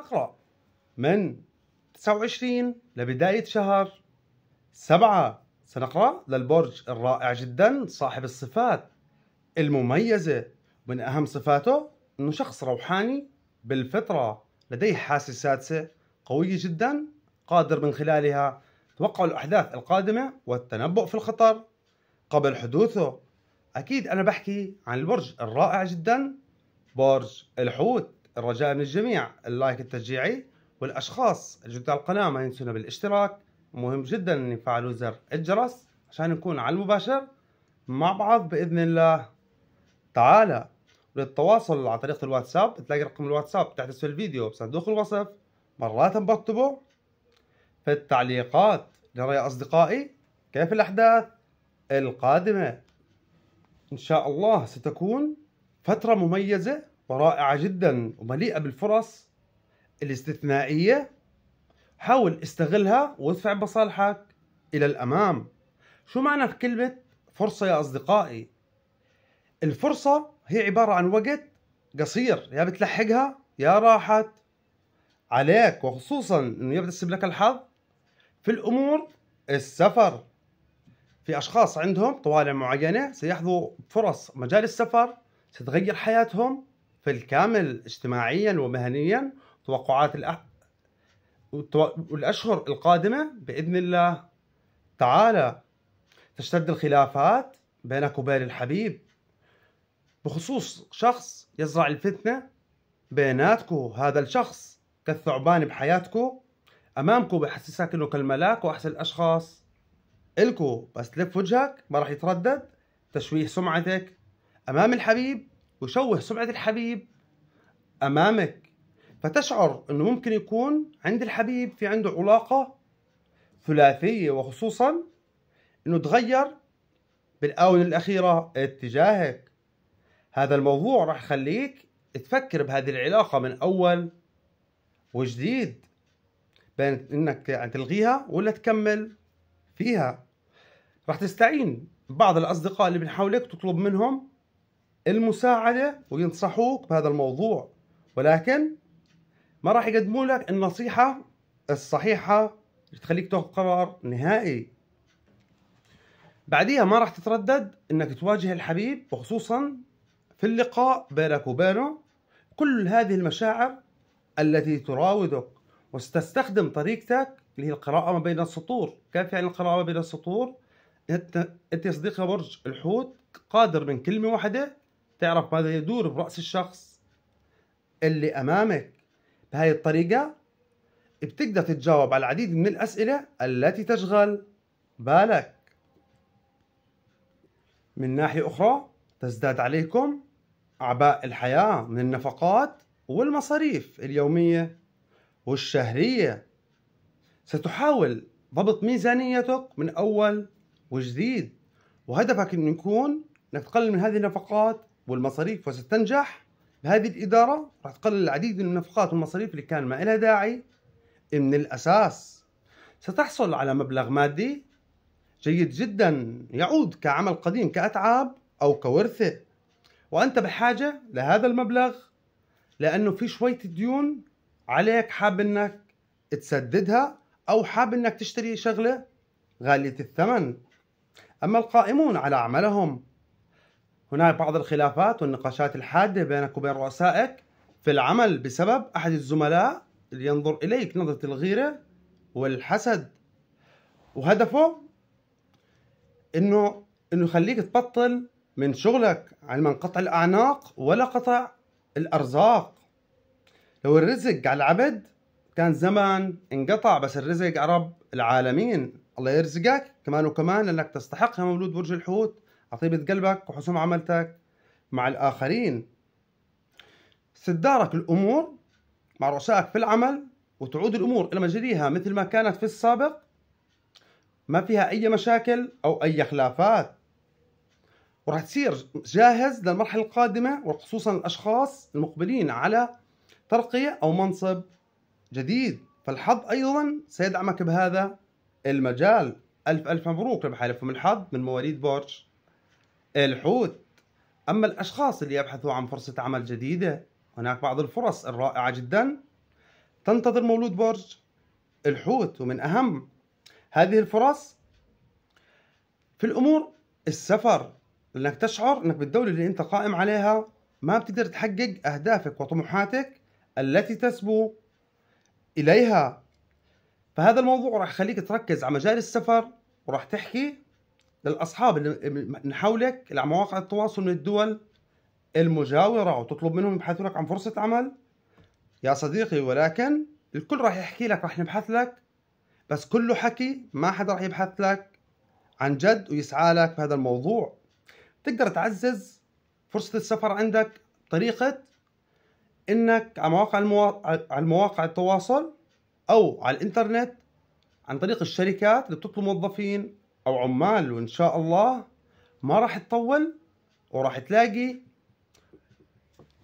نقرأ من 29 لبداية شهر سبعة سنقرأ للبرج الرائع جدا صاحب الصفات المميزة من أهم صفاته أنه شخص روحاني بالفطرة لديه حاسة سادسة قوية جدا قادر من خلالها توقع الأحداث القادمة والتنبؤ في الخطر قبل حدوثه أكيد أنا بحكي عن البرج الرائع جدا برج الحوت الرجاء من الجميع اللايك التشجيعي والاشخاص الجدد على القناه ما ينسونا بالاشتراك مهم جدا ان يفعلوا زر الجرس عشان نكون على المباشر مع بعض باذن الله تعالى للتواصل على طريقه الواتساب تلاقي رقم الواتساب تحت اسفل الفيديو بصندوق الوصف مرات بكتبه في التعليقات نرى يا اصدقائي كيف الاحداث القادمه ان شاء الله ستكون فتره مميزه ورائعة جدا ومليئة بالفرص الاستثنائية حاول استغلها وادفع مصالحك إلى الأمام شو معنى في كلمة فرصة يا أصدقائي الفرصة هي عبارة عن وقت قصير يا بتلحقها يا راحت عليك وخصوصا انه يبتسم لك الحظ في الامور السفر في اشخاص عندهم طوالع معينه سيحظوا بفرص مجال السفر ستغير حياتهم في الكامل اجتماعيا ومهنيا توقعات الأح... والأشهر القادمة بإذن الله تعالى تشتد الخلافات بينك وبين الحبيب بخصوص شخص يزرع الفتنة بيناتكو هذا الشخص كالثعبان بحياتكو أمامكو بحسسك إنه كالملاك وأحسن الأشخاص إلكو بس تلف وجهك ما راح يتردد تشويه سمعتك أمام الحبيب يشوه سمعة الحبيب أمامك فتشعر أنه ممكن يكون عند الحبيب في عنده علاقة ثلاثية وخصوصا أنه تغير بالآونة الأخيرة اتجاهك هذا الموضوع راح يخليك تفكر بهذه العلاقة من أول وجديد بين أنك يعني تلغيها ولا تكمل فيها راح تستعين بعض الأصدقاء اللي من حولك تطلب منهم المساعدة وينصحوك بهذا الموضوع ولكن ما راح يقدموا لك النصيحة الصحيحة اللي تخليك تاخذ قرار نهائي بعديها ما راح تتردد انك تواجه الحبيب وخصوصا في اللقاء بينك وبينه كل هذه المشاعر التي تراودك وستستخدم طريقتك اللي هي القراءة ما بين السطور كيف يعني القراءة ما بين السطور انت يا صديقي برج الحوت قادر من كلمة واحدة تعرف ماذا يدور برأس الشخص اللي أمامك بهاي الطريقة بتقدر تتجاوب على العديد من الأسئلة التي تشغل بالك من ناحية أخرى تزداد عليكم أعباء الحياة من النفقات والمصاريف اليومية والشهرية ستحاول ضبط ميزانيتك من أول وجديد وهدفك أن يكون أنك تقلل من هذه النفقات والمصاريف وستنجح هذه الإدارة راح تقلل العديد من النفقات والمصاريف اللي كان ما لها داعي من الأساس ستحصل على مبلغ مادي جيد جدا يعود كعمل قديم كأتعاب أو كورثة وأنت بحاجة لهذا المبلغ لأنه في شوية ديون عليك حاب أنك تسددها أو حاب أنك تشتري شغلة غالية الثمن أما القائمون على عملهم هناك بعض الخلافات والنقاشات الحادة بينك وبين رؤسائك في العمل بسبب أحد الزملاء اللي ينظر إليك نظرة الغيرة والحسد وهدفه إنه إنه يخليك تبطل من شغلك علما قطع الأعناق ولا قطع الأرزاق لو الرزق على العبد كان زمان انقطع بس الرزق عرب العالمين الله يرزقك كمان وكمان لأنك تستحق يا مولود برج الحوت عطيبة قلبك وحسن عملتك مع الآخرين استدارك الأمور مع رؤسائك في العمل وتعود الأمور إلى مجريها مثل ما كانت في السابق ما فيها أي مشاكل أو أي خلافات وراح تصير جاهز للمرحلة القادمة وخصوصا الأشخاص المقبلين على ترقية أو منصب جديد فالحظ أيضا سيدعمك بهذا المجال ألف ألف مبروك لبحالفهم الحظ من مواليد بورش الحوت أما الأشخاص اللي يبحثوا عن فرصة عمل جديدة هناك بعض الفرص الرائعة جدا تنتظر مولود برج الحوت ومن أهم هذه الفرص في الأمور السفر لأنك تشعر أنك بالدولة اللي أنت قائم عليها ما بتقدر تحقق أهدافك وطموحاتك التي تسبو إليها فهذا الموضوع راح يخليك تركز على مجال السفر وراح تحكي للاصحاب اللي من حولك على مواقع التواصل من الدول المجاوره وتطلب منهم يبحثوا لك عن فرصه عمل يا صديقي ولكن الكل راح يحكي لك راح نبحث لك بس كله حكي ما حدا راح يبحث لك عن جد ويسعى لك بهذا الموضوع تقدر تعزز فرصة السفر عندك بطريقة انك على مواقع المواقع على مواقع التواصل او على الانترنت عن طريق الشركات اللي بتطلب موظفين او عمال وان شاء الله ما راح تطول وراح تلاقي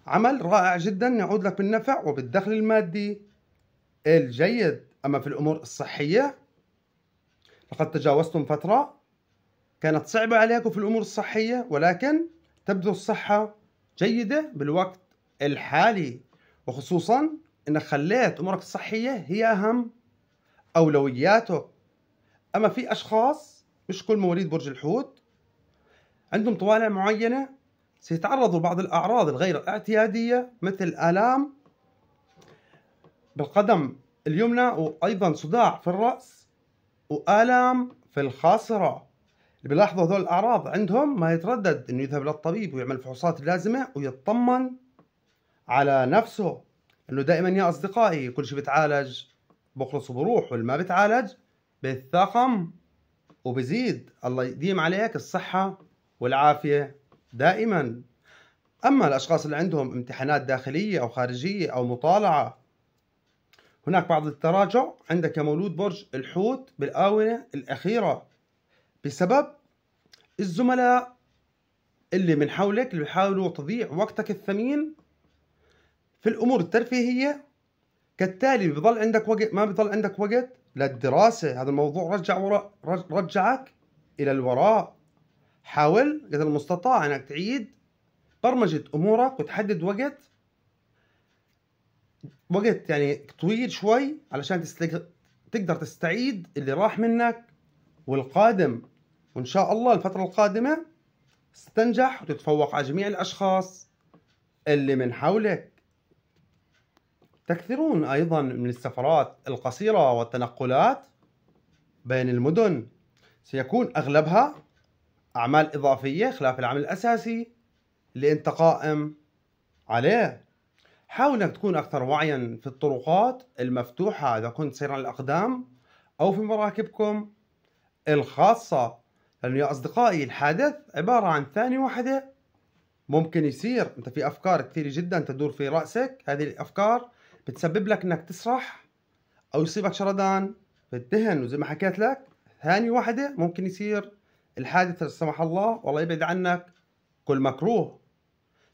عمل رائع جدا يعود لك بالنفع وبالدخل المادي الجيد اما في الامور الصحيه لقد تجاوزتم فتره كانت صعبه عليكم في الامور الصحيه ولكن تبدو الصحه جيده بالوقت الحالي وخصوصا انك خليت امورك الصحيه هي اهم اولوياتك اما في اشخاص مش كل مواليد برج الحوت عندهم طوالع معينة سيتعرضوا بعض الأعراض الغير اعتيادية مثل آلام بالقدم اليمنى وأيضا صداع في الرأس وآلام في الخاصرة اللي بيلاحظوا هذول الأعراض عندهم ما يتردد إنه يذهب للطبيب ويعمل الفحوصات اللازمة ويطمن على نفسه إنه دائما يا أصدقائي كل شيء بتعالج بخلص وبروح واللي ما بتعالج بالثقم وبزيد الله يديم عليك الصحة والعافية دائما أما الأشخاص اللي عندهم امتحانات داخلية أو خارجية أو مطالعة هناك بعض التراجع عندك مولود برج الحوت بالآونة الأخيرة بسبب الزملاء اللي من حولك اللي بيحاولوا تضيع وقتك الثمين في الأمور الترفيهية كالتالي بضل عندك وقت ما بضل عندك وقت للدراسة هذا الموضوع رجع وراء رجعك إلى الوراء حاول قدر المستطاع أنك تعيد برمجة أمورك وتحدد وقت وقت يعني طويل شوي علشان تستق... تقدر تستعيد اللي راح منك والقادم وإن شاء الله الفترة القادمة ستنجح وتتفوق على جميع الأشخاص اللي من حولك تكثرون أيضا من السفرات القصيرة والتنقلات بين المدن سيكون أغلبها أعمال إضافية خلاف العمل الأساسي اللي أنت قائم عليه حاول أنك تكون أكثر وعيا في الطرقات المفتوحة إذا كنت سير على الأقدام أو في مراكبكم الخاصة لأنه يا أصدقائي الحادث عبارة عن ثانية واحدة ممكن يصير أنت في أفكار كثيرة جدا تدور في رأسك هذه الأفكار بتسبب لك انك تسرح او يصيبك شردان بالدهن وزي ما حكيت لك ثاني واحدة ممكن يصير الحادث لا سمح الله والله يبعد عنك كل مكروه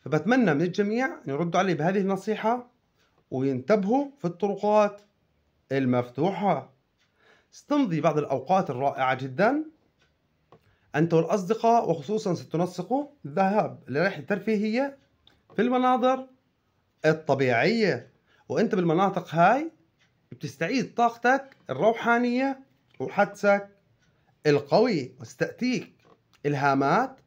فبتمنى من الجميع ان يردوا علي بهذه النصيحة وينتبهوا في الطرقات المفتوحة استمضي بعض الأوقات الرائعة جدا أنت والأصدقاء وخصوصا ستنسقوا الذهاب لرحلة ترفيهية في المناظر الطبيعية وانت بالمناطق هاي بتستعيد طاقتك الروحانية وحدسك القوي وستأتيك إلهامات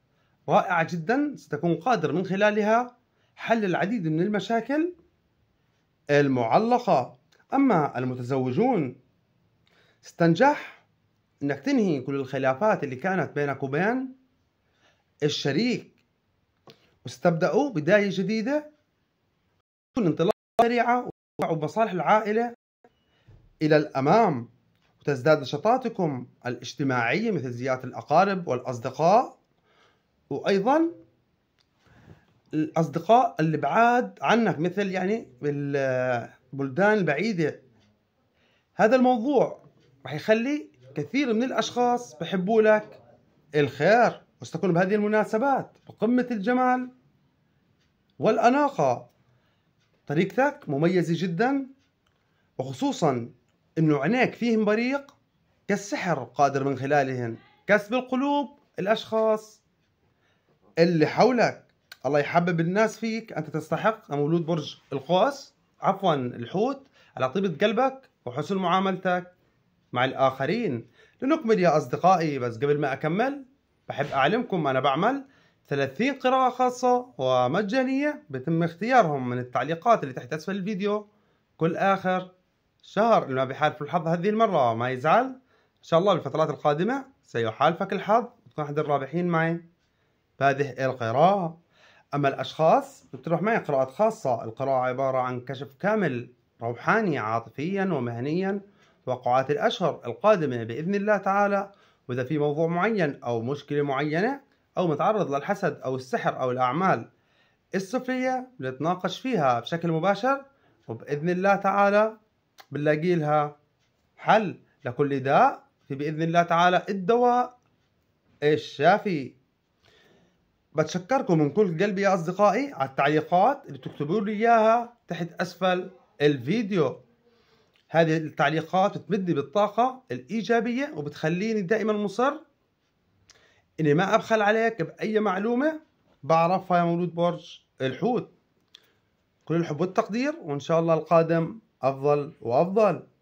رائعة جدا ستكون قادر من خلالها حل العديد من المشاكل المعلقة أما المتزوجون ستنجح أنك تنهي كل الخلافات اللي كانت بينك وبين الشريك وستبدأوا بداية جديدة انطلاق الشارعة ومصالح العائلة إلى الأمام وتزداد نشاطاتكم الاجتماعية مثل زيارة الأقارب والأصدقاء وأيضا الأصدقاء اللي بعاد عنك مثل يعني بالبلدان البعيدة هذا الموضوع راح يخلي كثير من الأشخاص بحبوا لك الخير وستكون بهذه المناسبات بقمة الجمال والأناقة طريقتك مميزة جدا وخصوصا انه عينيك فيهم بريق كالسحر قادر من خلالهن كسب القلوب الاشخاص اللي حولك الله يحبب الناس فيك انت تستحق مولود برج القوس عفوا الحوت على طيبة قلبك وحسن معاملتك مع الاخرين لنكمل يا اصدقائي بس قبل ما اكمل بحب اعلمكم انا بعمل 30 قراءة خاصة ومجانية بتم اختيارهم من التعليقات اللي تحت أسفل الفيديو كل آخر شهر اللي ما بيحالف الحظ هذه المرة ما يزعل إن شاء الله بالفترات القادمة سيحالفك الحظ وتكون أحد الرابحين معي بهذه القراءة أما الأشخاص بتروح معي قراءات خاصة القراءة عبارة عن كشف كامل روحاني عاطفيا ومهنيا توقعات الأشهر القادمة بإذن الله تعالى وإذا في موضوع معين أو مشكلة معينة أو متعرض للحسد أو السحر أو الأعمال السفلية بنتناقش فيها بشكل مباشر وبإذن الله تعالى بنلاقي لها حل لكل داء في بإذن الله تعالى الدواء الشافي بتشكركم من كل قلبي يا أصدقائي على التعليقات اللي بتكتبوا لي إياها تحت أسفل الفيديو هذه التعليقات بتمدني بالطاقة الإيجابية وبتخليني دائما مصر اني ما ابخل عليك باي معلومه بعرفها يا مولود برج الحوت كل الحب والتقدير وان شاء الله القادم افضل وافضل